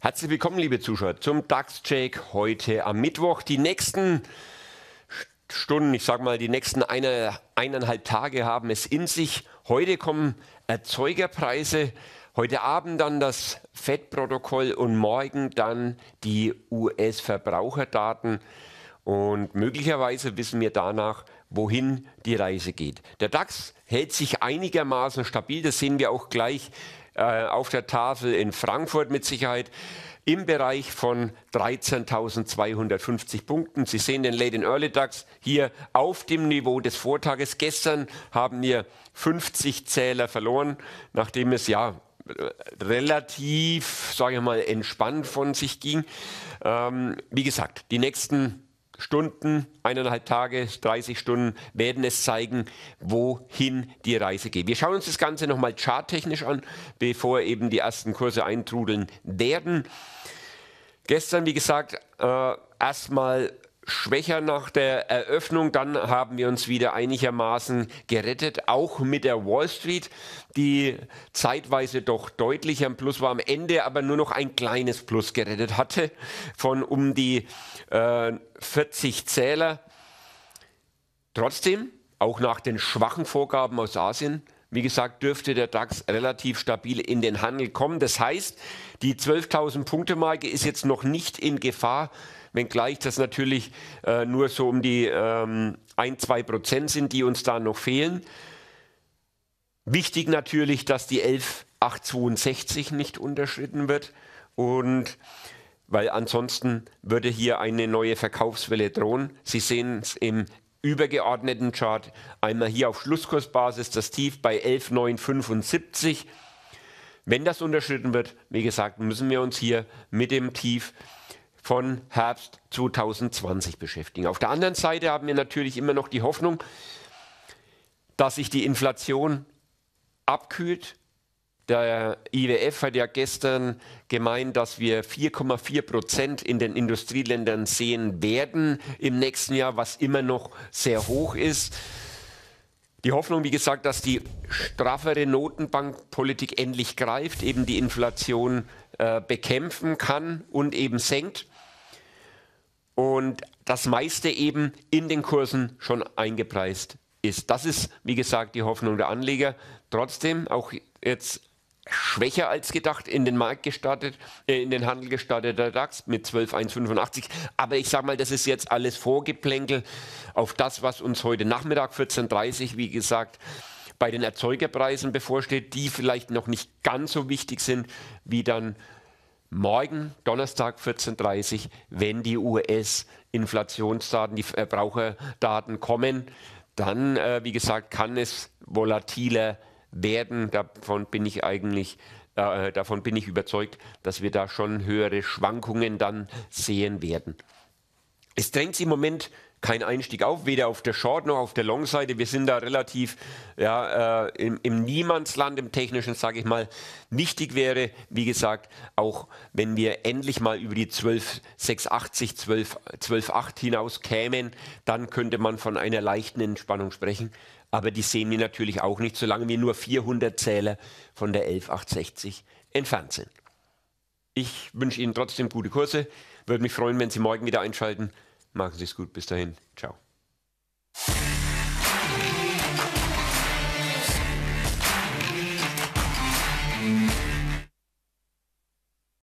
Herzlich willkommen, liebe Zuschauer, zum DAX-Check heute am Mittwoch. Die nächsten Stunden, ich sage mal, die nächsten eine, eineinhalb Tage haben es in sich. Heute kommen Erzeugerpreise, heute Abend dann das FED-Protokoll und morgen dann die US-Verbraucherdaten. Und möglicherweise wissen wir danach, wohin die Reise geht. Der DAX hält sich einigermaßen stabil, das sehen wir auch gleich äh, auf der Tafel in Frankfurt mit Sicherheit im Bereich von 13.250 Punkten. Sie sehen den Late in Early DAX hier auf dem Niveau des Vortages. Gestern haben wir 50 Zähler verloren, nachdem es ja relativ, sage ich mal, entspannt von sich ging. Ähm, wie gesagt, die nächsten Stunden, eineinhalb Tage, 30 Stunden werden es zeigen, wohin die Reise geht. Wir schauen uns das Ganze nochmal charttechnisch an, bevor eben die ersten Kurse eintrudeln werden. Gestern, wie gesagt, äh, erstmal schwächer nach der Eröffnung. Dann haben wir uns wieder einigermaßen gerettet, auch mit der Wall Street, die zeitweise doch deutlich am Plus war, am Ende aber nur noch ein kleines Plus gerettet hatte von um die äh, 40 Zähler. Trotzdem, auch nach den schwachen Vorgaben aus Asien, wie gesagt, dürfte der DAX relativ stabil in den Handel kommen. Das heißt, die 12.000 Punkte Marke ist jetzt noch nicht in Gefahr wenngleich das natürlich äh, nur so um die ähm, 1, 2 Prozent sind, die uns da noch fehlen. Wichtig natürlich, dass die 11862 nicht unterschritten wird und weil ansonsten würde hier eine neue Verkaufswelle drohen. Sie sehen es im übergeordneten Chart einmal hier auf Schlusskursbasis das Tief bei 11975. Wenn das unterschritten wird, wie gesagt, müssen wir uns hier mit dem Tief von Herbst 2020 beschäftigen. Auf der anderen Seite haben wir natürlich immer noch die Hoffnung, dass sich die Inflation abkühlt. Der IWF hat ja gestern gemeint, dass wir 4,4 Prozent in den Industrieländern sehen werden im nächsten Jahr, was immer noch sehr hoch ist. Die Hoffnung, wie gesagt, dass die straffere Notenbankpolitik endlich greift, eben die Inflation äh, bekämpfen kann und eben senkt. Und das meiste eben in den Kursen schon eingepreist ist. Das ist, wie gesagt, die Hoffnung der Anleger. Trotzdem, auch jetzt schwächer als gedacht in den Markt gestartet, äh, in den Handel gestartet, der DAX mit 12,185. Aber ich sage mal, das ist jetzt alles Vorgeplänkel auf das, was uns heute Nachmittag 14.30 Uhr, wie gesagt, bei den Erzeugerpreisen bevorsteht, die vielleicht noch nicht ganz so wichtig sind wie dann morgen, Donnerstag 14.30 Uhr, wenn die US-Inflationsdaten, die Verbraucherdaten kommen. Dann, äh, wie gesagt, kann es volatiler werden werden. Davon bin ich eigentlich äh, davon bin ich überzeugt, dass wir da schon höhere Schwankungen dann sehen werden. Es drängt sich im Moment kein Einstieg auf, weder auf der Short noch auf der Long-Seite. Wir sind da relativ ja, äh, im, im, Niemandsland, im technischen, sage ich mal. Wichtig wäre, wie gesagt, auch wenn wir endlich mal über die 12,680, 12, 12,8 hinaus kämen, dann könnte man von einer leichten Entspannung sprechen. Aber die sehen wir natürlich auch nicht, solange wir nur 400 Zähler von der 11,860 entfernt sind. Ich wünsche Ihnen trotzdem gute Kurse. Würde mich freuen, wenn Sie morgen wieder einschalten. Machen Sie es gut. Bis dahin. Ciao.